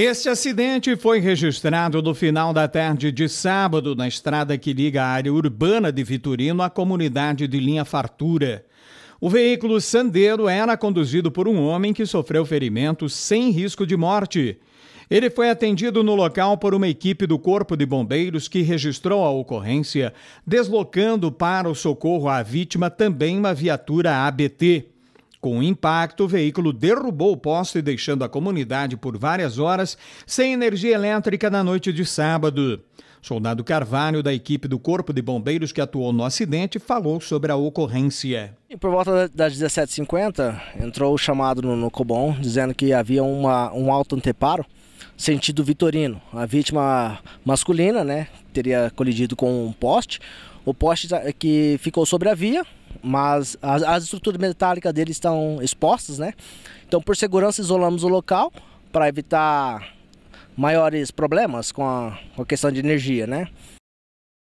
Este acidente foi registrado no final da tarde de sábado na estrada que liga a área urbana de Vitorino à comunidade de Linha Fartura. O veículo Sandeiro era conduzido por um homem que sofreu ferimentos sem risco de morte. Ele foi atendido no local por uma equipe do Corpo de Bombeiros que registrou a ocorrência, deslocando para o socorro à vítima também uma viatura ABT. Com o impacto, o veículo derrubou o poste, deixando a comunidade por várias horas sem energia elétrica na noite de sábado. Soldado Carvalho, da equipe do Corpo de Bombeiros que atuou no acidente, falou sobre a ocorrência. E por volta das 17h50, entrou o chamado no, no Cobom dizendo que havia uma, um alto anteparo sentido vitorino. A vítima masculina né, teria colidido com um poste. O poste eh, que ficou sobre a via mas as, as estruturas metálicas dele estão expostas, né? Então, por segurança, isolamos o local para evitar maiores problemas com a, com a questão de energia, né?